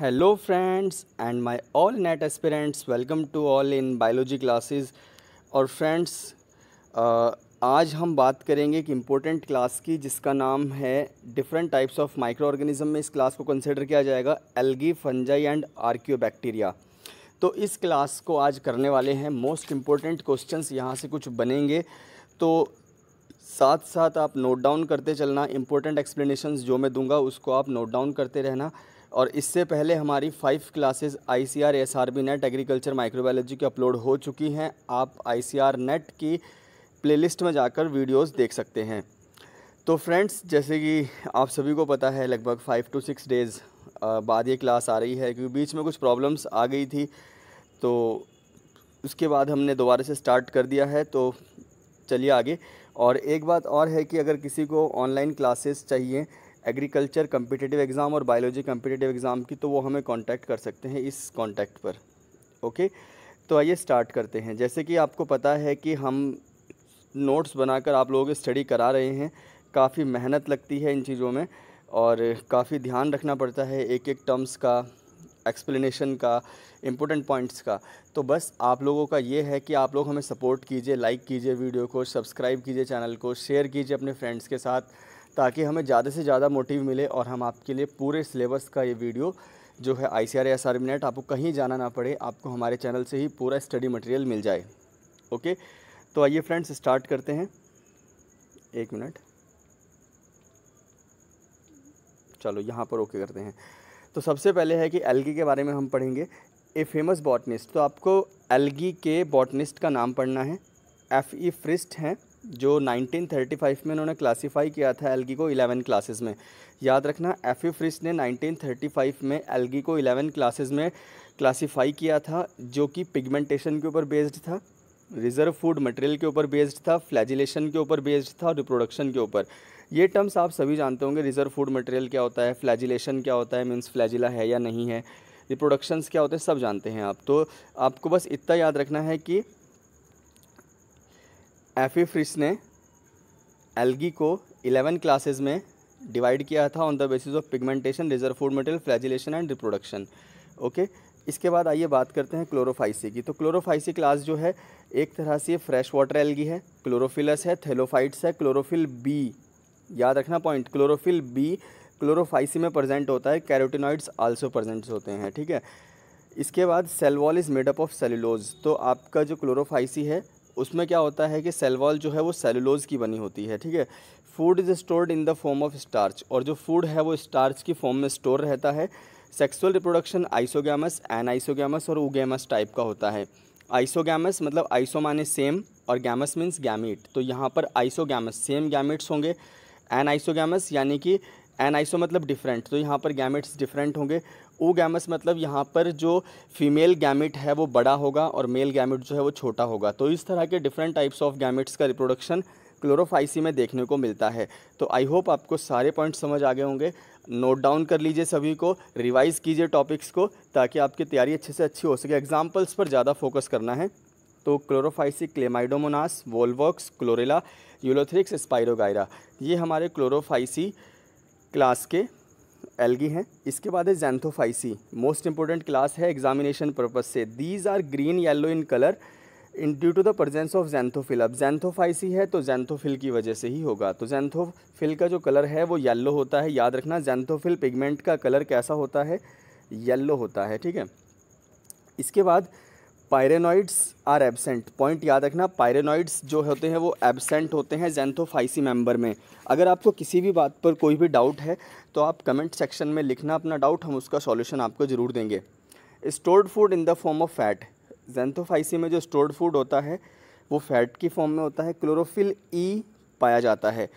Hello friends and my all NET aspirants welcome to all in biology classes और friends आज हम बात करेंगे एक इम्पोर्टेंट क्लास की जिसका नाम है different types of micro organism में इस क्लास को कंसिडर किया जाएगा एल्गी फंजाई एंड आर्क्योबैक्टीरिया तो इस क्लास को आज करने वाले हैं मोस्ट इम्पोर्टेंट क्वेश्चन यहाँ से कुछ बनेंगे तो साथ साथ आप नोट डाउन करते चलना इम्पोर्टेंट एक्सप्लेनेशन जो मैं दूंगा उसको आप नोट डाउन करते रहना और इससे पहले हमारी five classes I C R S R B NET agriculture microbiology की अपलोड हो चुकी हैं आप आई सी आर नेट की प्लेलिस्ट में जाकर वीडियोस देख सकते हैं तो फ्रेंड्स जैसे कि आप सभी को पता है लगभग फाइव टू सिक्स डेज़ बाद ये क्लास आ रही है क्योंकि बीच में कुछ प्रॉब्लम्स आ गई थी तो उसके बाद हमने दोबारा से स्टार्ट कर दिया है तो चलिए आगे और एक बात और है कि अगर किसी को ऑनलाइन क्लासेस चाहिए एग्रीकल्चर कम्पिटेटिव एग्ज़ाम और बायोलॉजी कम्पिटेटिव एग्ज़ाम की तो वो हमें कॉन्टैक्ट कर सकते हैं इस कॉन्टैक्ट पर ओके तो आइए स्टार्ट करते हैं जैसे कि आपको पता है कि हम नोट्स बनाकर आप लोगों स्टडी करा रहे हैं काफ़ी मेहनत लगती है इन चीज़ों में और काफ़ी ध्यान रखना पड़ता है एक एक टर्म्स का एक्सप्लेनेशन का इम्पोर्टेंट पॉइंट्स का तो बस आप लोगों का ये है कि आप लोग हमें सपोर्ट कीजिए लाइक कीजिए वीडियो को सब्सक्राइब कीजिए चैनल को शेयर कीजिए अपने फ्रेंड्स के साथ ताकि हमें ज़्यादा से ज़्यादा मोटिव मिले और हम आपके लिए पूरे सिलेबस का ये वीडियो जो है I C R S minute आपको कहीं जाना ना पड़े आपको हमारे चैनल से ही पूरा स्टडी मटेरियल मिल जाए ओके तो आइए फ्रेंड्स स्टार्ट करते हैं एक मिनट चलो यहाँ पर ओके करते हैं तो सबसे पहले है कि एलगी के बारे में हम पढ़ेंगे ए फेमस बॉटनिस्ट तो आपको एलगी के बॉटनिस्ट का नाम पढ़ना है एफ ई फ्रिस्ट हैं जो 1935 में इन्होंने क्लासीफाई किया था एलगी को 11 क्लासेस में याद रखना एफ़ी फ्रिस e ने 1935 में एलगी को 11 क्लासेस में क्लासीफाई किया था जो कि पिगमेंटेशन के ऊपर बेस्ड था रिजर्व फूड मटेरियल के ऊपर बेस्ड था फ्लैजिलेशन के ऊपर बेस्ड था और रिप्रोडक्शन के ऊपर ये टर्म्स आप सभी जानते होंगे रिजर्व फूड मटेरियल क्या होता है फ्लैजिलेशन क्या होता है मीन्स फ्लैजिला है या नहीं है रिप्रोडक्शंस क्या होते हैं सब जानते हैं आप तो आपको बस इतना याद रखना है कि एफ़ी फ्रिश ने एल्गी को 11 क्लासेस में डिवाइड किया था on the basis of pigmentation reserve food material flagellation and reproduction okay इसके बाद आइए बात करते हैं क्लोरोफाइसी की तो क्लोरोफाइसी क्लास जो है एक तरह से फ्रेश वाटर एल्गी है क्लोरोफिलस है थेलोफाइट्स है क्लोरोफिल बी याद रखना पॉइंट क्लोरोफिल बी क्लोरोफाइसी में प्रेजेंट होता है कैरोटिनॉइड्स आल्सो प्रेजेंट होते हैं ठीक है इसके बाद cell wall is made up of cellulose तो आपका जो क्लोरोफाइसी है उसमें क्या होता है कि सेल वॉल जो है वो सेलुलोज की बनी होती है ठीक है food is stored in the form of starch और जो फूड है वो स्टार्च की फॉर्म में स्टोर रहता है सेक्सुअल रिप्रोडक्शन आइसोगैमस आइसोगैमस और उगैमस टाइप का होता है आइसोगैमस मतलब आइसो माने सेम और गैमस मीन्स गैमिट तो यहाँ पर आइसोगैमस सेम गैमिट्स होंगे एन आइसोगैमस यानी कि एन आइसो मतलब डिफरेंट तो यहाँ पर गैमिट्स डिफरेंट होंगे ओ गैमस मतलब यहाँ पर जो फीमेल गैमिट है वो बड़ा होगा और मेल गैमिट जो है वो छोटा होगा तो इस तरह के डिफरेंट टाइप्स ऑफ गैमिट्स का रिप्रोडक्शन क्लोरोफाइसी में देखने को मिलता है तो आई होप आपको सारे पॉइंट्स समझ आ गए होंगे नोट डाउन कर लीजिए सभी को रिवाइज़ कीजिए टॉपिक्स को ताकि आपकी तैयारी अच्छे से अच्छी हो सके एग्जाम्पल्स पर ज़्यादा फोकस करना है तो Chlorophyceae Chlamydomonas Volvox Chlorella Ulothrix Spirogyra ये हमारे क्लोरोफाइसी क्लास के एल्गी हैं इसके बाद है जैंथोफाइसी मोस्ट इंपॉर्टेंट क्लास है एग्जामिनेशन पर्पज से these are green yellow in colour in due to the presence of xanthophyll अब जैंथोफाइसी है तो जैंथोफिल की वजह से ही होगा तो जैंथोफिल का जो कलर है वो येलो होता है याद रखना जैंथोफिल पिगमेंट का कलर कैसा होता है येलो होता है ठीक है इसके बाद पायरेनॉइड्स आर एबसेंट पॉइंट याद रखना पायरेनॉइड्स जो होते हैं वो एबसेंट होते हैं जेंथोफाइसी मेंबर में अगर आपको किसी भी बात पर कोई भी डाउट है तो आप कमेंट सेक्शन में लिखना अपना डाउट हम उसका सॉल्यूशन आपको ज़रूर देंगे stored food in the form of fat Xanthophyceae में जो स्टोर्ड फूड होता है वो फैट की फॉर्म में होता है क्लोरोफिल ई e पाया जाता है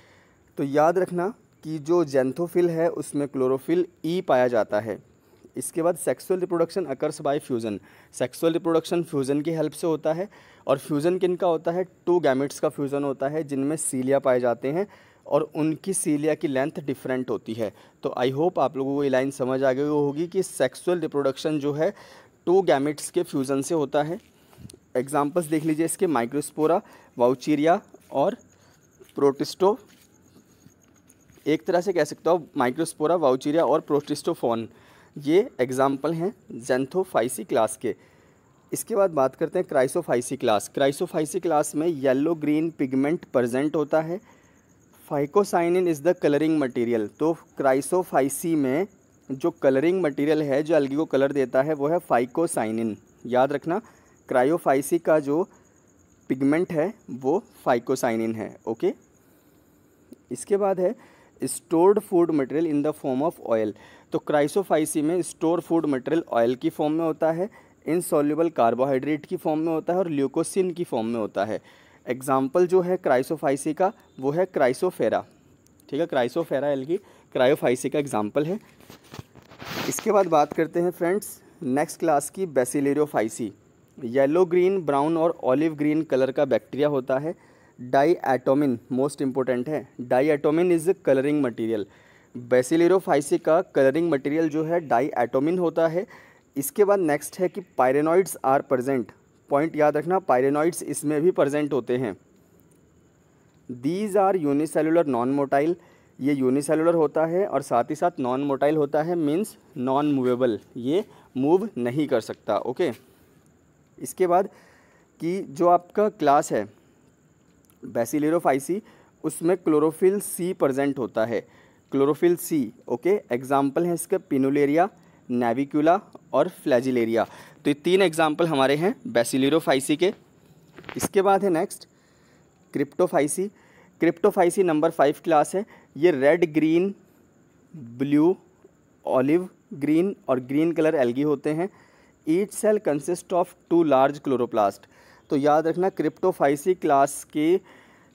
तो याद रखना कि जो जेंथोफिल है उसमें क्लोरोफिल ई e पाया जाता है इसके बाद sexual reproduction occurs by fusion sexual reproduction fusion की हेल्प से होता है और फ्यूज़न किन का होता है टू गैमिट्स का फ्यूज़न होता है जिनमें सीलिया पाए जाते हैं और उनकी सीलिया की लेंथ डिफरेंट होती है तो आई होप आप लोगों को ये लाइन समझ आ गई होगी कि सेक्सुअल रिप्रोडक्शन जो है टू गैमिट्स के फ्यूज़न से होता है एग्जाम्पल्स देख लीजिए इसके माइक्रोस्पोरा वाउचीरिया और प्रोटिस्टो एक तरह से कह सकते हो माइक्रोस्पोरा वाउचीरिया और प्रोटिस्टोफोन ये एग्ज़ाम्पल हैं जेंथोफाइसी क्लास के इसके बाद बात करते हैं क्राइसोफाइसी क्लास क्राइसोफाइसी क्लास में येलो ग्रीन पिगमेंट प्रजेंट होता है phycocyanin is the colouring material तो क्राइसोफाइसी में जो कलरिंग मटेरियल है जो अलगी को कलर देता है वो है फाइकोसाइनिन याद रखना क्रायोफाइसी का जो पिगमेंट है वो फाइकोसाइनिन है ओके इसके बाद है stored food material in the form of oil तो क्राइसोफाइसी में स्टोर फूड मटेरियल ऑयल की फॉर्म में होता है इनसॉल्यूबल कार्बोहाइड्रेट की फॉर्म में होता है और ल्यूकोसिन की फॉर्म में होता है एग्जाम्पल जो है क्राइसोफाइसी का वो है क्राइसोफेरा ठीक है क्राइसोफेरा एल की क्रायोफाइसी का एग्जाम्पल है इसके बाद बात करते हैं फ्रेंड्स नेक्स्ट क्लास की बेसिलेरियोफाइसी येलो ग्रीन ब्राउन और ऑलिव ग्रीन कलर का बैक्टीरिया होता है डाई एटोमिन मोस्ट इम्पोर्टेंट है diatomin is colouring material Bacillariophyceae का कलरिंग मटीरियल जो है डाई एटोमिन होता है इसके बाद नेक्स्ट है कि पायरेनॉइड्स आर प्रजेंट पॉइंट याद रखना पायरेनॉइड्स इसमें भी प्रजेंट होते हैं these are unicellular non motile ये यूनिसेलुलर होता है और साथ ही साथ नॉन मोटाइल होता है मीन्स नॉन मूवेबल ये मूव नहीं कर सकता ओके इसके बाद कि जो आपका क्लास है बेसिलेरोफाइसी उसमें क्लोरोफिल सी प्रजेंट होता है क्लोरोफिल सी ओके एग्जाम्पल हैं इसके पिनोलेरिया नेविक्यूला और फ्लैजिलेरिया तो ये तीन एग्जाम्पल हमारे हैं बेसिलेरोफाइसी के इसके बाद है next Cryptophyceae Cryptophyceae number five class है ये red green blue olive green और ग्रीन कलर एल्गी होते हैं each cell consist of two large chloroplast तो याद रखना क्रिप्टोफाइसी क्लास के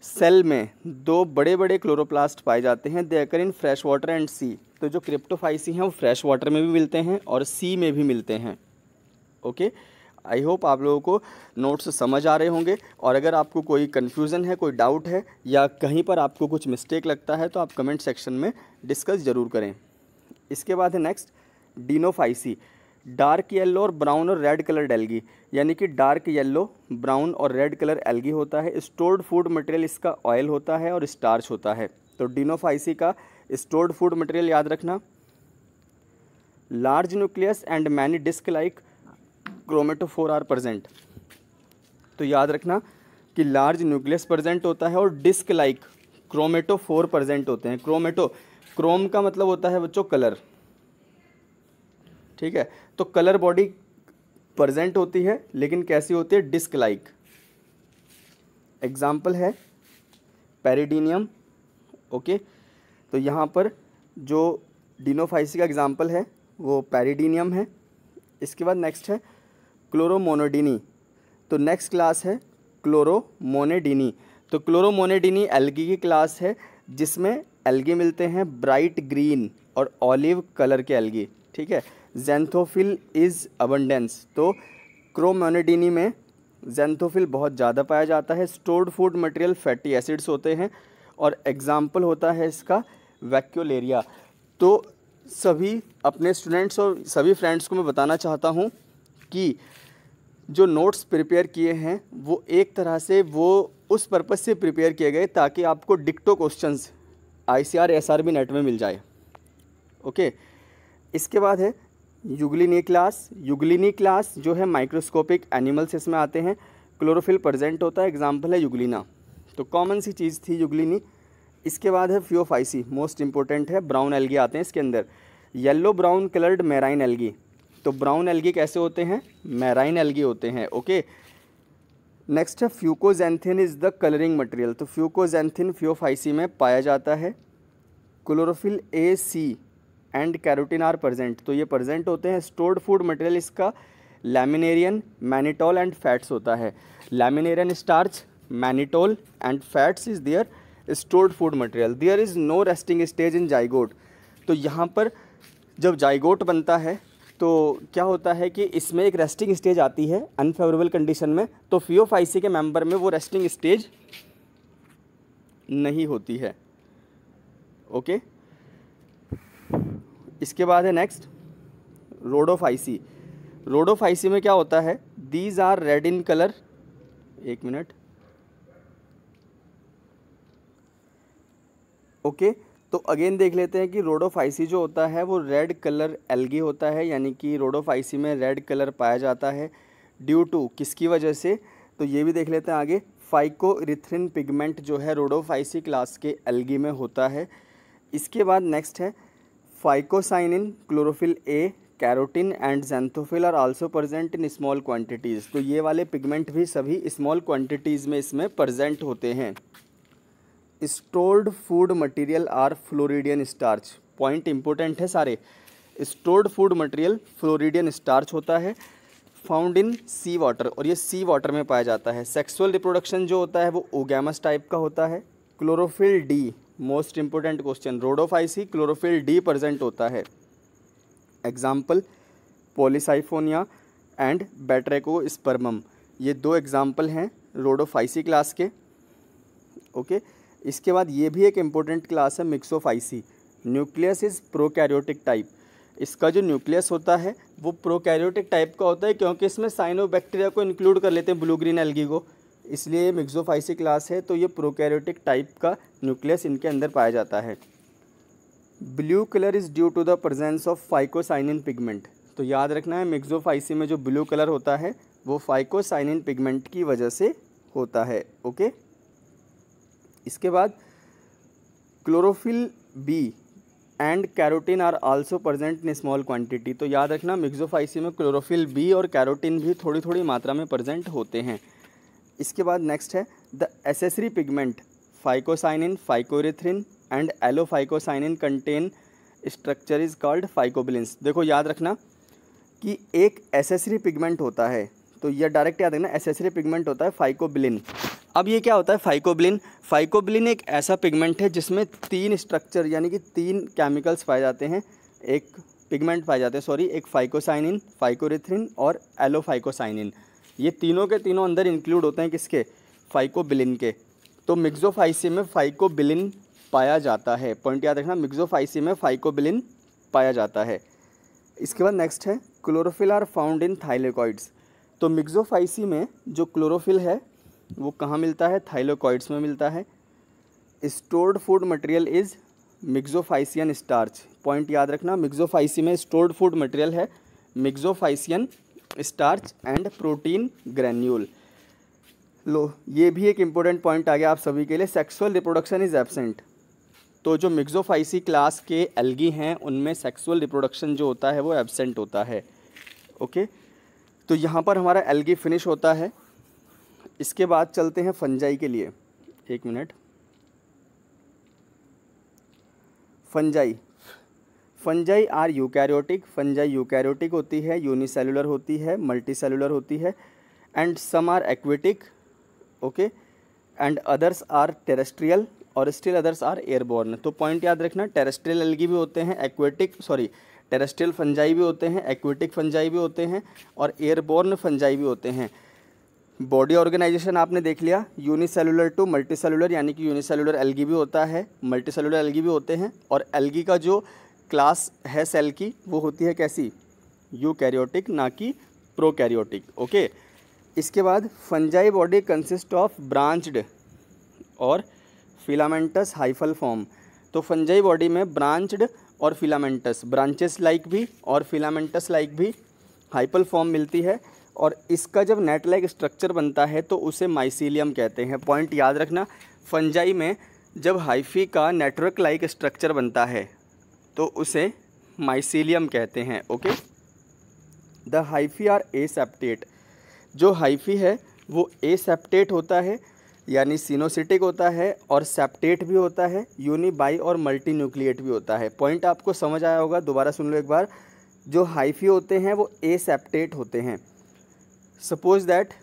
सेल में दो बड़े बड़े क्लोरोप्लास्ट पाए जाते हैं they occur in fresh water and sea तो जो क्रिप्टोफाइसी हैं वो फ्रेश वाटर में भी मिलते हैं और सी में भी मिलते हैं ओके आई होप आप लोगों को नोट्स समझ आ रहे होंगे और अगर आपको कोई कन्फ्यूज़न है कोई डाउट है या कहीं पर आपको कुछ मिस्टेक लगता है तो आप कमेंट सेक्शन में डिस्कस ज़रूर करें इसके बाद है नेक्स्ट डीनोफाइसी डार्क येलो और ब्राउन और रेड कलर एल्गी यानी कि डार्क येलो ब्राउन और रेड कलर एलगी होता है स्टोर्ड फूड मटेरियल इसका ऑयल होता है और स्टार्च होता है तो डिनोफाइसी का स्टोर्ड फूड मटेरियल याद रखना large nucleus and many disc like chromatophore are present तो याद रखना कि लार्ज न्यूक्लियस प्रजेंट होता है और डिस्क लाइक क्रोमेटोफोर प्रजेंट होते हैं क्रोमेटो क्रोम का मतलब होता है बच्चों कलर ठीक है तो कलर बॉडी प्रजेंट होती है लेकिन कैसी होती है डिस्क लाइक एग्जाम्पल है पेरिडीनियम ओके तो यहाँ पर जो डिनोफाइसी का एग्जाम्पल है वो पेरिडीनियम है इसके बाद नेक्स्ट है क्लोरोमोनोडिनी तो नेक्स्ट क्लास है क्लोरोमोनेडिनी तो क्लोरोमोनेडिनी एल्गी की क्लास है जिसमें एल्गी मिलते हैं ब्राइट ग्रीन और ऑलिव कलर के एल्गी ठीक है जेंथोफिल इज़ अबंडेंस तो क्रोमोनिडिनी में जेंथोफिल बहुत ज़्यादा पाया जाता है stored food material fatty acids होते हैं और एग्ज़ाम्पल होता है इसका वैक्यूलेरिया तो सभी अपने स्टूडेंट्स और सभी फ्रेंड्स को मैं बताना चाहता हूँ कि जो नोट्स प्रिपेयर किए हैं वो एक तरह से वो उस पर्पज़ से प्रिपेयर किए गए ताकि आपको डिक्टो question I C R S R B NET में मिल जाए ओके इसके बाद है युगलिनी क्लास युगलिनी क्लास जो है माइक्रोस्कोपिक एनिमल्स इसमें आते हैं क्लोरोफिल प्रजेंट होता है एग्जाम्पल है युगलिना तो कॉमन सी चीज़ थी युगलिनी इसके बाद है फ्योफाइसी मोस्ट इंपॉर्टेंट है ब्राउन एलगी आते हैं इसके अंदर yellow brown coloured marine algae तो ब्राउन एलगी कैसे होते हैं मेराइन एलगी होते हैं ओके नेक्स्ट है fucoxanthin is the colouring material तो फ्यूकोजेंथिन फ्योफाइसी में पाया जाता है chlorophyll A C and carotene are present तो ये प्रजेंट होते हैं स्टोर्ड फूड मटेरियल इसका लैमिनेरियन मैनिटोल एंड फैट्स होता है laminarin starch mannitol and fats is their stored food material there is no resting stage in zygote तो यहाँ पर जब जाइगोट बनता है तो क्या होता है कि इसमें एक रेस्टिंग स्टेज आती है अनफेवरेबल कंडीशन में तो फियोफाइसी के मेंबर में वो रेस्टिंग स्टेज नहीं होती है ओके okay? इसके बाद है next Rhodophyceae Rhodophyceae में क्या होता है these are red in colour एक मिनट ओके तो अगेन देख लेते हैं कि रोड ऑफ जो होता है वो रेड कलर एलगी होता है यानी कि रोड ऑफ में रेड कलर पाया जाता है ड्यू टू किसकी वजह से तो ये भी देख लेते हैं आगे फाइको पिगमेंट जो है रोडोफाइसी क्लास के एलगी में होता है इसके बाद नेक्स्ट है phycocyanin chlorophyll A carotene and xanthophyll are also present in small quantities तो ये वाले पिगमेंट भी सभी स्मॉल क्वांटिटीज़ में इसमें प्रेजेंट होते हैं stored food material are floridean starch point important है सारे stored food material floridean starch होता है फाउंड इन सी वाटर और ये सी वाटर में पाया जाता है सेक्सुअल रिप्रोडक्शन जो होता है वो ओगैमस टाइप का होता है chlorophyll D most important question Rhodophyceae chlorophyll D present होता है example Polysiphonia and Batrachospermum ये दो एग्जाम्पल हैं रोडोफाइसी क्लास के ओके okay? इसके बाद ये भी एक इम्पोर्टेंट क्लास है Myxophyceae nucleus is prokaryotic type इसका जो न्यूक्लियस होता है वो प्रोकैरियोटिक टाइप का होता है क्योंकि इसमें साइनोबैक्टीरिया को इंक्लूड कर लेते हैं ब्लू ग्रीन एल्गी को इसलिए मिक्सोफाइसी क्लास है तो ये प्रोकैरियोटिक टाइप का न्यूक्लियस इनके अंदर पाया जाता है blue colour is due to the presence of phycocyanin pigment तो याद रखना है मिक्सोफाइसी में जो ब्लू कलर होता है वो फाइकोसाइनिन पिगमेंट की वजह से होता है ओके इसके बाद chlorophyll B and carotene are also present in small quantity तो याद रखना मिक्सोफाइसी में क्लोरोफिल बी और कैरोटीन भी थोड़ी थोड़ी मात्रा में प्रजेंट होते हैं इसके बाद नेक्स्ट है the accessory pigment phycocyanin phycoerythrin and allophycocyanin contain structure is called phycobilin देखो याद रखना कि एक एसेसरी पिगमेंट होता है तो यह डायरेक्ट याद रखना एसेसरी पिगमेंट होता है फाइकोबिलिन अब ये क्या होता है फाइकोबिलिन फाइकोबिलिन एक ऐसा पिगमेंट है जिसमें तीन स्ट्रक्चर यानी कि तीन केमिकल्स पाए जाते हैं एक पिगमेंट पाए जाते हैं सॉरी एक फाइकोसाइनिन फाइकोरिथ्रिन और एलोफाइकोसाइनिन ये तीनों के तीनों अंदर इंक्लूड होते हैं किसके फाइकोबिलिन के तो मिक्जोफाइसी में फाइकोबिलिन पाया जाता है पॉइंट याद रखना मिक्जोफाइसी में फाइकोबिलिन पाया जाता है इसके बाद नेक्स्ट है chlorophyll are found in thylakoids तो मिक्जोफाइसी में जो क्लोरोफिल है वो कहाँ मिलता है थाइलेकॉइड्स में मिलता है stored food material is myxophycean starch point याद रखना मिक्जोफाइसी में स्टोर्ड फूड मटेरियल है myxophycean starch and protein granule लो ये भी एक इम्पोर्टेंट पॉइंट आ गया आप सभी के लिए सेक्सुअल रिप्रोडक्शन इज़ एबसेंट तो जो मिक्सोफाइसी क्लास के एल्गी हैं उनमें सेक्सुअल रिप्रोडक्शन जो होता है वो एबसेंट होता है ओके तो यहाँ पर हमारा एल्गी फिनिश होता है इसके बाद चलते हैं फंजाई के लिए एक minute fungi fungi are eukaryotic fungi eukaryotic होती है यूनिसेलुलर होती है सेलुलर होती है and some are aquatic okay and others are terrestrial और स्टिल अदर्स आर एयरबोर्न तो पॉइंट याद रखना टेरेस्ट्रियल एल्गी भी होते हैं एक्वेटिक सॉरी टेरेस्ट्रियल फंजाई भी होते हैं एक्वेटिक फंजाई भी होते हैं और एयरबोर्न फंजाई भी होते हैं बॉडी ऑर्गेनाइजेशन आपने देख लिया यूनिसेलुलर टू मल्टीसेलुलर यानी कि यूनिसेलुलर एलगी भी होता है मल्टीसेलुलर एलगी भी होते हैं और एलगी का जो क्लास है सेल की वो होती है कैसी यूकैरियोटिक ना कि प्रोकैरियोटिक ओके इसके बाद fungi body consist of branched और फिलामेंटस हाइफल फॉर्म तो फंजाई बॉडी में ब्रांच्ड और फिलामेंटस ब्रांचेस लाइक भी और फिलामेंटस लाइक भी हाइपल फॉर्म मिलती है और इसका जब नेट लाइक स्ट्रक्चर बनता है तो उसे माइसीलियम कहते हैं पॉइंट याद रखना फंजाई में जब हाइफी का नेटवर्क लाइक स्ट्रक्चर बनता है तो उसे माइसीलियम कहते हैं okay the hyphae are aseptate जो हाइफी है वो ए सेप्टेट होता है यानी सीनोसिटिक होता है और सेप्टेट भी होता है यूनिबाई और मल्टी न्यूक्लिएट भी होता है पॉइंट आपको समझ आया होगा दोबारा सुन लो एक बार जो हाइफी होते हैं वो ए सेप्टेट होते हैं सपोज दैट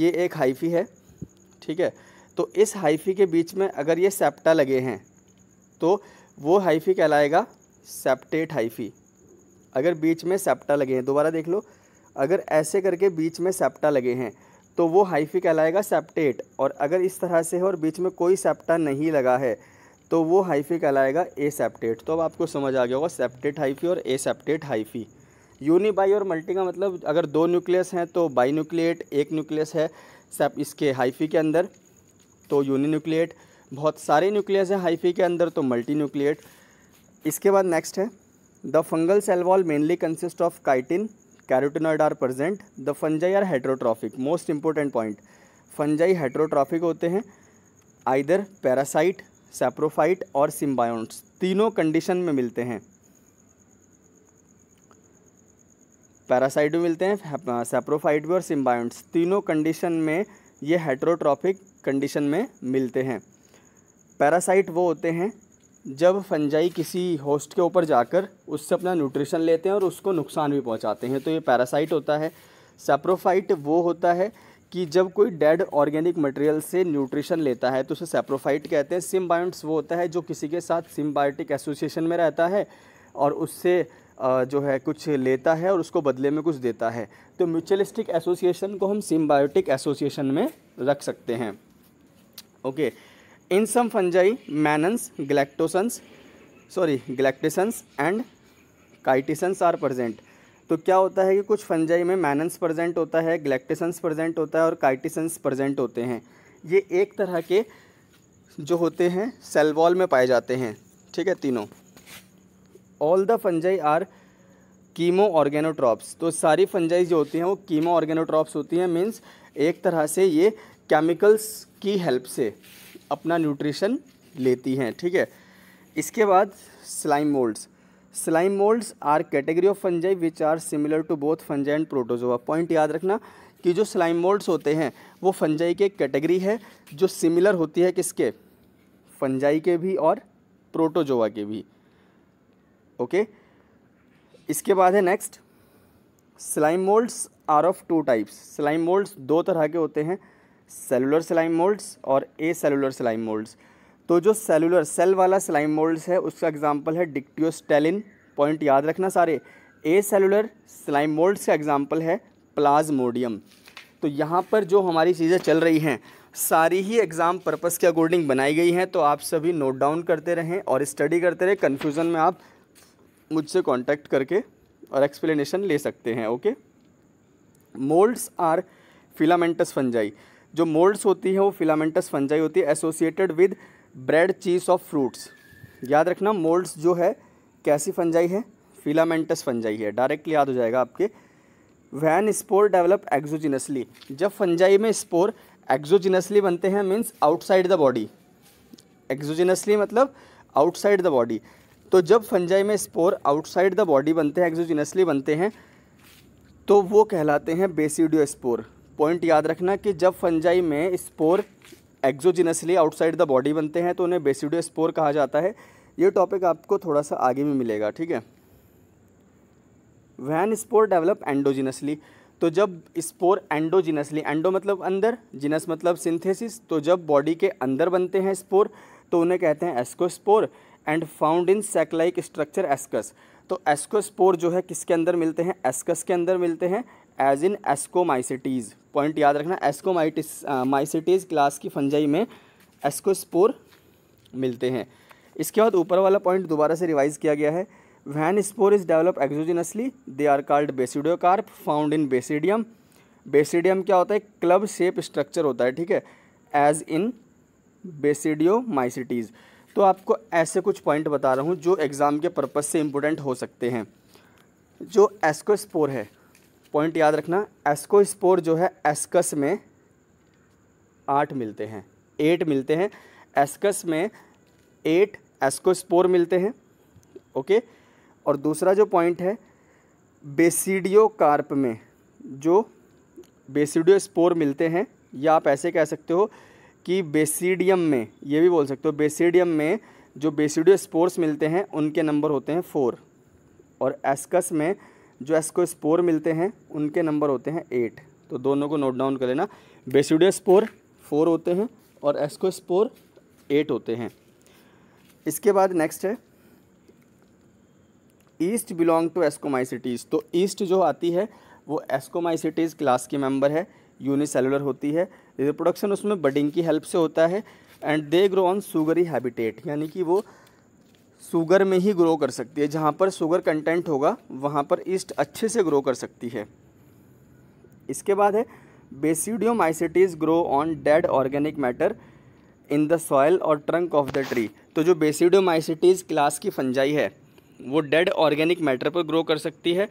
ये एक हाइफी है ठीक है तो इस हाइफी के बीच में अगर ये सेप्टा लगे हैं तो वो हाइफ़ी कहलाएगा सेप्टेट हाइफ़ी अगर बीच में सेप्टा लगे हैं दोबारा देख लो अगर ऐसे करके बीच में सेप्टा लगे हैं तो वो हाइफ़ी कहलाएगा सेप्टेट और अगर इस तरह से है और बीच में कोई सेप्टा नहीं लगा है तो वो हाइफ़ी कहलाएगा ए सेप्टेट तो अब आपको समझ आ गया होगा सेप्टेट हाइफ़ी और ए सेप्टेट हाइफ़ी यूनिबाई और मल्टी का मतलब अगर दो न्यूक्लियस हैं तो बाई न्यूक्लिएट एक न्यूक्लियस है सेप इसके हाइफ़ी के अंदर तो यूनी न्यूक्लिएट बहुत सारे न्यूक्लियस हैं हाइफी के अंदर तो मल्टी न्यूक्लियट इसके बाद नेक्स्ट है the fungal cell wall mainly consist of chitin carotenoid are present the fungi are hydrotrophic most important point fungi hydrotrophic होते हैं आइदर पैरासाइट सेप्रोफाइट और सिम्बायोन्ट्स तीनों कंडीशन में मिलते हैं पैरासाइट भी मिलते हैं सेप्रोफाइट भी और सिम्बायोन्ट्स तीनों कंडीशन में ये हाइड्रोट्रॉफिक कंडीशन में मिलते हैं पैरासाइट वो होते हैं जब फंजाई किसी होस्ट के ऊपर जाकर उससे अपना न्यूट्रिशन लेते हैं और उसको नुकसान भी पहुंचाते हैं तो ये पैरासाइट होता है सेप्रोफाइट वो होता है कि जब कोई डेड ऑर्गेनिक मटेरियल से न्यूट्रिशन लेता है तो उसे सेप्रोफाइट कहते हैं सिम्बायोट्स वो होता है जो किसी के साथ सिम्बायोटिक एसोसिएशन में रहता है और उससे जो है कुछ लेता है और उसको बदले में कुछ देता है तो म्यूचुअलिस्टिक एसोसिएशन को हम सिम्बायोटिक एसोसिएशन में रख सकते हैं okay okay. In some fungi mannans galactosans sorry galactosans and chitosans are present तो क्या होता है कि कुछ फंजाई में मैनन्स प्रजेंट होता है ग्लैक्टिसन्स प्रजेंट होता है और काइटिसन्स प्रजेंट होते हैं ये एक तरह के जो होते हैं सेल वॉल में पाए जाते हैं ठीक है तीनों all the fungi are chemo organotrophs तो सारी फंजाई जो होती हैं वो कीमो ऑर्गेनोट्रॉप्स होती हैं मीन्स एक तरह से ये केमिकल्स की हेल्प से अपना न्यूट्रिशन लेती हैं ठीक है इसके बाद slime moulds slime moulds are category of fungi which are similar to both fungi and protozoa point याद रखना कि जो स्लाइम मोल्ड्स होते हैं वो फंजाई के कैटेगरी है जो सिमिलर होती है किसके फंजाई के भी और प्रोटोजोआ के भी ओके इसके बाद है next slime moulds are of two types slime moulds दो तरह के होते हैं सेलुलर स्लाइम मोल्ड्स और ए सेलुलर स्लाइम मोल्ड्स तो जो सेलुलर सेल वाला स्लाइम मोल्ड्स है उसका एग्जाम्पल है डिक्टियोस्टेलिन पॉइंट याद रखना सारे ए सेलुलर स्लाइम मोल्ड्स का एग्जाम्पल है प्लाज्मोडियम तो यहाँ पर जो हमारी चीज़ें चल रही हैं सारी ही एग्ज़ाम पर्पज़ के अकॉर्डिंग बनाई गई हैं तो आप सभी नोट डाउन करते रहें और स्टडी करते रहें कन्फ्यूज़न में आप मुझसे कॉन्टैक्ट करके और एक्सप्लेनेशन ले सकते हैं okay moulds are filamentous fungi जो मोल्ड्स होती हैं वो फिलामेंटस फंजाई होती है associated with bread cheese of fruits याद रखना मोल्ड्स जो है कैसी फंजाई है फिलामेंटस फंजाई है डायरेक्टली याद हो जाएगा आपके वैन स्पोर डेवलप एक्जोजिनसली जब फंजाई में स्पोर एक्जोजिनसली बनते हैं means outside the body exogenously मतलब आउटसाइड द बॉडी तो जब फंजाई में स्पोर आउटसाइड द बॉडी बनते हैं एक्जोजिनसली बनते हैं तो वो कहलाते हैं बेसिडियो स्पोर पॉइंट याद रखना कि जब फंजाई में spore exogenously outside the body बनते हैं तो उन्हें बेसिडो स्पोर कहा जाता है ये टॉपिक आपको थोड़ा सा आगे में मिलेगा ठीक है वैन स्पोर डेवलप एंडोजिनसली तो जब स्पोर एंडोजिनसली एंडो मतलब अंदर जिनस मतलब सिंथेसिस तो जब बॉडी के अंदर बनते हैं स्पोर तो उन्हें कहते हैं ascospore and found in saclike structure ascus तो एस्कोस्पोर जो है किसके अंदर मिलते हैं एस्कस के अंदर मिलते हैं एज इन एस्कोमाइसिटीज़ पॉइंट याद रखना एस्कोमाइटिस माइसिटीज़ क्लास की फंजाई में एस्कोस्पोर मिलते हैं इसके बाद ऊपर वाला पॉइंट दोबारा से रिवाइज़ किया गया है when spore is develop exogenously they are called basidiocarp found in basidium basidium क्या होता है क्लब शेप स्ट्रक्चर होता है ठीक है एज इन बेसिडियो माइसिटीज़ तो आपको ऐसे कुछ पॉइंट बता रहा हूँ जो एग्ज़ाम के पर्पज़ से इम्पोर्टेंट हो सकते हैं जो एस्कोस्पोर है पॉइंट याद रखना एस्कोस्पोर जो है एस्कस में आठ मिलते हैं एट मिलते हैं एस्कस में एट एस्कोस्पोर मिलते हैं ओके और दूसरा जो पॉइंट है बेसिडियो कार्प में जो बेसिडियो स्पोर मिलते हैं या आप ऐसे कह सकते हो कि बेसिडियम में ये भी बोल सकते हो बेसिडियम में जो बेसिडियो स्पोर्स मिलते हैं उनके नंबर होते हैं फोर और एस्कस में जो एस्को स्पोर मिलते हैं उनके नंबर होते हैं एट तो दोनों को नोट डाउन कर लेना बेसिडियो स्पोर फोर होते हैं और एस्को स्पोर एट होते हैं इसके बाद नेक्स्ट है ईस्ट बिलोंग टू एस्कोमाइसिटीज़ तो ईस्ट जो आती है वो एस्कोमाइसिटीज़ क्लास की मेंबर है यूनिसेलुलर होती है रिप्रोडक्शन उसमें बडिंग की हेल्प से होता है and they grow on sugary habitat यानी कि वो सुगर में ही ग्रो कर सकती है जहाँ पर शुगर कंटेंट होगा वहाँ पर ईस्ट अच्छे से ग्रो कर सकती है इसके बाद है basidiomycetes grow on dead organic matter in the soil और ट्रंक ऑफ द ट्री तो जो बेसिडियोमाइसिटीज क्लास की फंजाई है वो डेड ऑर्गेनिक मैटर पर ग्रो कर सकती है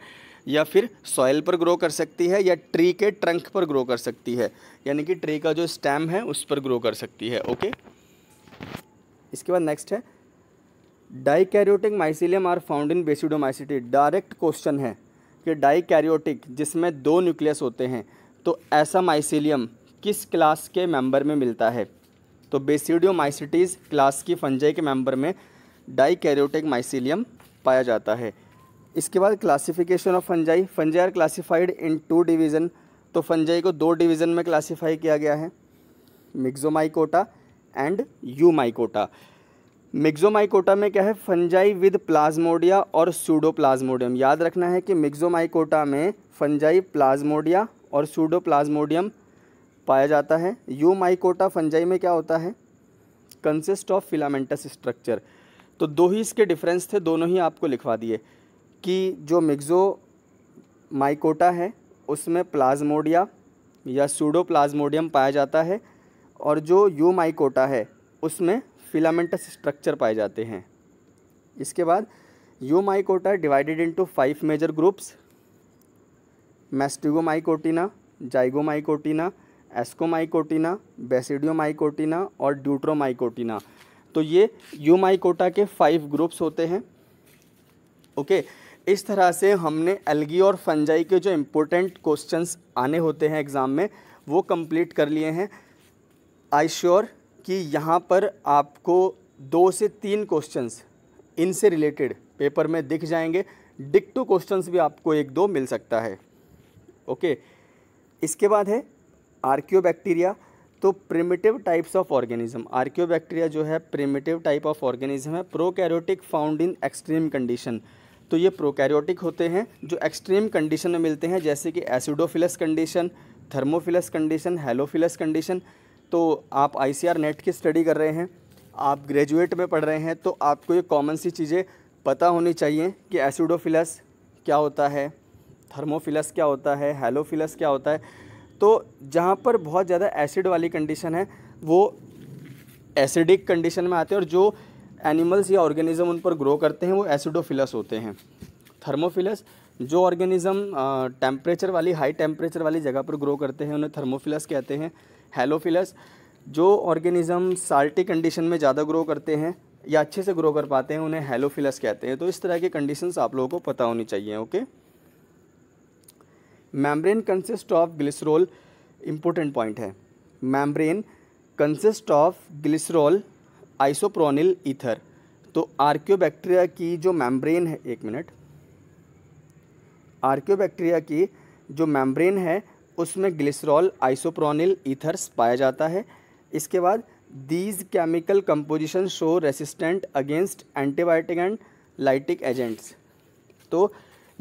या फिर सॉयल पर ग्रो कर सकती है या ट्री के ट्रंक पर ग्रो कर सकती है यानी कि ट्री का जो स्टैम है उस पर ग्रो कर सकती है ओके इसके बाद नेक्स्ट है karyotic mycelium are found in basidiomycetes direct question है कि कैरियोटिक जिसमें दो न्यूक्लियस होते हैं तो ऐसा माइसिलियम किस क्लास के मेंबर में मिलता है तो बेसिडियोमाइसिटीज़ क्लास की फंजाई के मेंबर में कैरियोटिक माइसिलियम पाया जाता है इसके बाद classification of fungi fungi are classified in two division तो फंजाई को दो डिवीज़न में क्लासीफाई किया गया है myxomycota and eumycota myxomycota में क्या है फंजाई विद प्लाज्मोडिया और सूडोप्लाज्मोडियम याद रखना है कि मिक्जोमाइकोटा में फंजाई प्लाज्मोडिया और सूडोप्लाज्मोडियम पाया जाता है यू माइकोटा फंजाई में क्या होता है कंसिस्ट ऑफ फिलामेंटस स्ट्रक्चर तो दो ही इसके डिफरेंस थे दोनों ही आपको लिखवा दिए कि जो मिक्जो माइकोटा है उसमें प्लाज्मोडिया या सूडो प्लाज्मोडियम पाया जाता है और जो यू माइकोटा है उसमें फिलामेंटस स्ट्रक्चर पाए जाते हैं इसके बाद mycota divided into five major groups mastigomycotina zygomycotina ascomycotina basidiomycotina और ड्यूट्रोमाइकोटिना तो ये यूमाइकोटा के फाइव ग्रुप्स होते हैं ओके इस तरह से हमने एल्गी और फंजाई के जो इम्पोर्टेंट क्वेश्चंस आने होते हैं एग्ज़ाम में वो कंप्लीट कर लिए हैं आई श्योर कि यहाँ पर आपको दो से तीन क्वेश्चंस इनसे रिलेटेड पेपर में दिख जाएंगे डिक्टू क्वेश्चंस भी आपको एक दो मिल सकता है ओके इसके बाद है आर्क्यो बैक्टीरिया तो primitive types of organism archaebacteria जो है प्रिमिटिव टाइप ऑफ ऑर्गेनिज्म है prokaryotic found in extreme condition तो ये प्रोकैरियोटिक होते हैं जो एक्सट्रीम कंडीशन में मिलते हैं जैसे कि acidophilus condition thermophilus condition halophilus condition तो आप आई नेट की स्टडी कर रहे हैं आप ग्रेजुएट में पढ़ रहे हैं तो आपको ये कॉमन सी चीज़ें पता होनी चाहिए कि एसिडोफिलस क्या होता है थर्मोफिलस क्या होता है हेलोफिलस क्या होता है तो जहाँ पर बहुत ज़्यादा एसिड वाली कंडीशन है वो एसिडिक कंडीशन में आते हैं और जो एनिमल्स या ऑर्गेनिज्म उन पर ग्रो करते हैं वो एसिडोफिलस होते हैं थर्मोफिलस जो ऑर्गेनिज़म टेम्परेचर वाली हाई टेम्परेचर वाली जगह पर ग्रो करते हैं उन्हें थर्मोफिलस कहते हैं हेलोफिलस जो ऑर्गेनिज्म साल्टी कंडीशन में ज़्यादा ग्रो करते हैं या अच्छे से ग्रो कर पाते हैं उन्हें हेलोफिलस कहते हैं तो इस तरह के कंडीशंस आप लोगों को पता होनी चाहिए okay membrane consist of glycerol important point है membrane consist of glycerol isoprenyl ether तो आर्क्योबैक्टीरिया की जो मैम्ब्रेन है एक मिनट आर्क्योबैक्टीरिया की जो मेम्ब्रेन है उसमें ग्लिसरॉल आइसोप्रोनिल ईथर्स पाया जाता है इसके बाद these chemical composition show resistant against antibiotic and lytic agents तो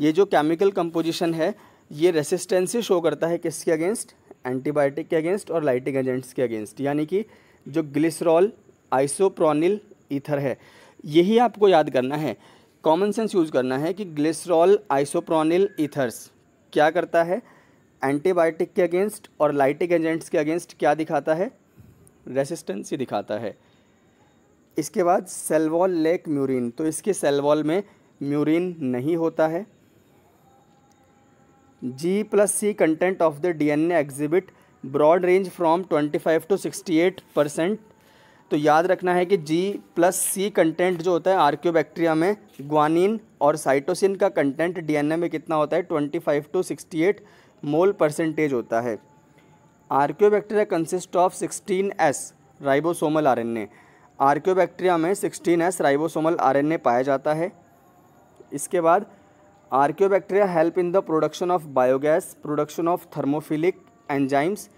ये जो केमिकल कंपोजिशन है ये रेसिस्टेंसी शो करता है किसके अगेंस्ट एंटीबायोटिक के अगेंस्ट और लाइटिक एजेंट्स के अगेंस्ट यानी कि जो ग्लिसरॉल आइसोप्रोनिल ईथर है यही आपको याद करना है कॉमन सेंस यूज़ करना है कि ग्लिसरॉल आइसोप्रोनिल ईथर्स क्या करता है एंटीबायोटिक के अगेंस्ट और लाइटिक एजेंट्स के अगेंस्ट क्या दिखाता है रेसिस्टेंस ही दिखाता है इसके बाद सेलवॉल लेक म्यूरिन तो इसके सेलवॉल में म्यूरिन नहीं होता है G plus C content of the DNA exhibit broad range from 25 to eight percent तो याद रखना है कि जी प्लस सी कंटेंट जो होता है आर्क्योबैक्टीरिया में ग्वानिन और साइटोसिन का कंटेंट डीएनए में कितना होता है twenty five to sixty eight mole percentage होता है archaebacteria consist of sixteen S ribosomal RNA archaebacteria में सिक्सटीन एस राइबोसोमल आरएनए पाया जाता है इसके बाद archaebacteria help in the production of biogas production of thermophilic enzymes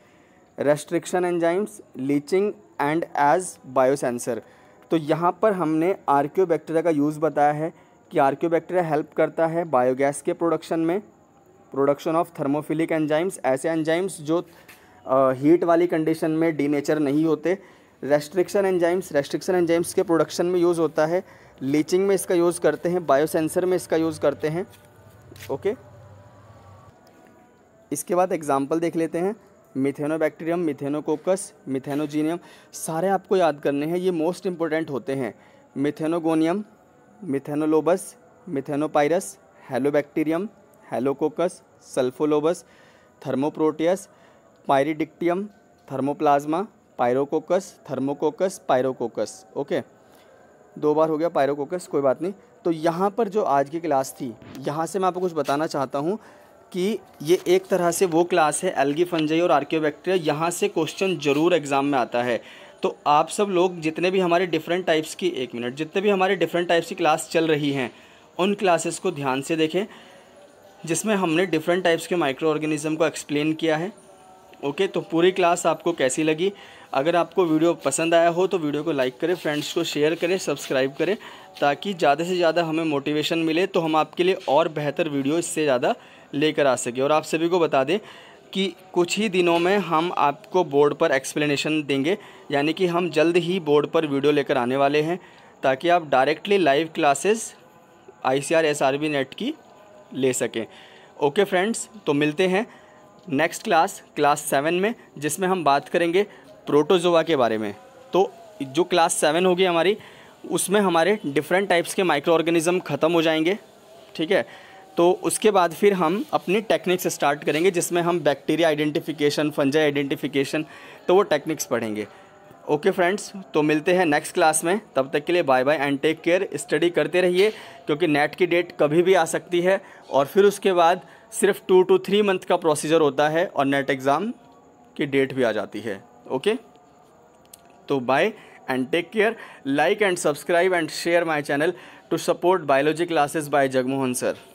restriction enzymes leaching and as biosensor तो यहाँ पर हमने आर्क्यो का यूज़ बताया है कि आर्क्यो हेल्प करता है बायोगैस के प्रोडक्शन में प्रोडक्शन ऑफ थर्मोफिलिक एंजाइम्स ऐसे एंजाइम्स जो हीट वाली कंडीशन में डीनेचर नहीं होते रेस्ट्रिक्शन एंजाइम्स रेस्ट्रिक्शन एंजाइम्स के प्रोडक्शन में यूज़ होता है लीचिंग में इसका यूज़ करते हैं बायोसेंसर में इसका यूज़ करते हैं ओके इसके बाद एग्ज़ाम्पल देख लेते हैं मिथेनोबैक्टीरियम मिथेनोकोकस मिथेनोजीनियम सारे आपको याद करने हैं ये मोस्ट इंपॉर्टेंट होते हैं मिथेनोगोनियम मिथेनोलोबस मिथेनोपाइरस हेलोबैक्टीरियम हेलोकोकस सल्फोलोबस थर्मोप्रोटियस पायरिडिक्टियम थर्मोप्लाज्मा पायरोकोकस थर्मोकोकस पायरोकोकस ओके दो बार हो गया पायरोकोकस कोई बात नहीं तो यहाँ पर जो आज की क्लास थी यहाँ से मैं आपको कुछ बताना चाहता हूँ कि ये एक तरह से वो क्लास है एल्गी फंजई और आर्क्योबैक्टीरिया यहाँ से क्वेश्चन ज़रूर एग्ज़ाम में आता है तो आप सब लोग जितने भी हमारे डिफरेंट टाइप्स की एक मिनट जितने भी हमारे डिफरेंट टाइप्स की क्लास चल रही हैं उन क्लासेस को ध्यान से देखें जिसमें हमने डिफरेंट टाइप्स के माइक्रो ऑर्गेनिज़म को एक्सप्लेन किया है ओके तो पूरी क्लास आपको कैसी लगी अगर आपको वीडियो पसंद आया हो तो वीडियो को लाइक करें फ्रेंड्स को शेयर करें सब्सक्राइब करें ताकि ज़्यादा से ज़्यादा हमें मोटिवेशन मिले तो हम आपके लिए और बेहतर वीडियो इससे ज़्यादा लेकर आ सके और आप सभी को बता दें कि कुछ ही दिनों में हम आपको बोर्ड पर एक्सप्लेनेशन देंगे यानी कि हम जल्द ही बोर्ड पर वीडियो लेकर आने वाले हैं ताकि आप directly live classes I C R S R B NET की ले सकें ओके फ्रेंड्स तो मिलते हैं नेक्स्ट क्लास क्लास सेवन में जिसमें हम बात करेंगे प्रोटोजोवा के बारे में तो जो क्लास सेवन होगी हमारी उसमें हमारे डिफरेंट टाइप्स के माइक्रो ऑर्गेनिज़म ख़त्म हो जाएंगे ठीक है तो उसके बाद फिर हम अपनी टेक्निक्स स्टार्ट करेंगे जिसमें हम बैक्टीरिया आइडेंटिफिकेशन फंजा आइडेंटिफिकेशन तो वो टेक्निक्स पढ़ेंगे ओके फ्रेंड्स तो मिलते हैं नेक्स्ट क्लास में तब तक के लिए bye bye and take care study करते रहिए क्योंकि नेट की डेट कभी भी आ सकती है और फिर उसके बाद सिर्फ टू टू थ्री मंथ का प्रोसीजर होता है और नेट एग्ज़ाम की डेट भी आ जाती है ओके तो bye and take care like and subscribe and share my channel to support biology classes by Jagmohan sir